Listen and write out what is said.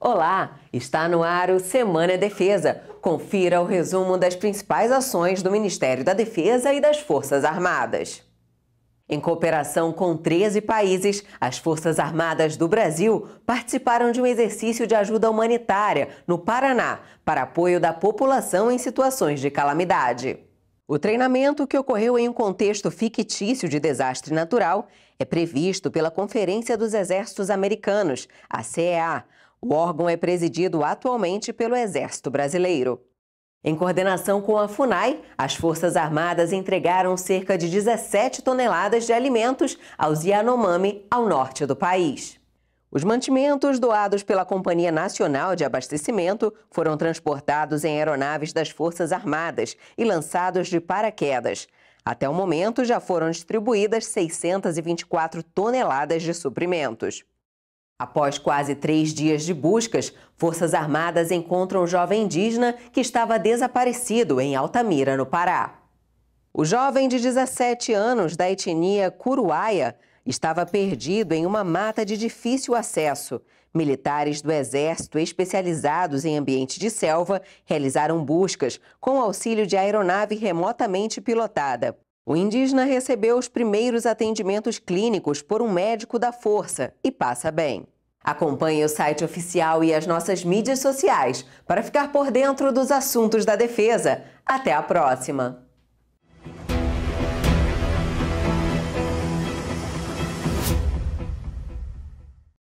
Olá, está no ar o Semana Defesa. Confira o resumo das principais ações do Ministério da Defesa e das Forças Armadas. Em cooperação com 13 países, as Forças Armadas do Brasil participaram de um exercício de ajuda humanitária no Paraná para apoio da população em situações de calamidade. O treinamento, que ocorreu em um contexto fictício de desastre natural, é previsto pela Conferência dos Exércitos Americanos, a CEA, o órgão é presidido atualmente pelo Exército Brasileiro. Em coordenação com a FUNAI, as Forças Armadas entregaram cerca de 17 toneladas de alimentos aos Yanomami, ao norte do país. Os mantimentos doados pela Companhia Nacional de Abastecimento foram transportados em aeronaves das Forças Armadas e lançados de paraquedas. Até o momento, já foram distribuídas 624 toneladas de suprimentos. Após quase três dias de buscas, Forças Armadas encontram um jovem indígena que estava desaparecido em Altamira, no Pará. O jovem de 17 anos, da etnia Curuaia, estava perdido em uma mata de difícil acesso. Militares do Exército especializados em ambiente de selva realizaram buscas com auxílio de aeronave remotamente pilotada. O indígena recebeu os primeiros atendimentos clínicos por um médico da força e passa bem. Acompanhe o site oficial e as nossas mídias sociais para ficar por dentro dos assuntos da defesa. Até a próxima!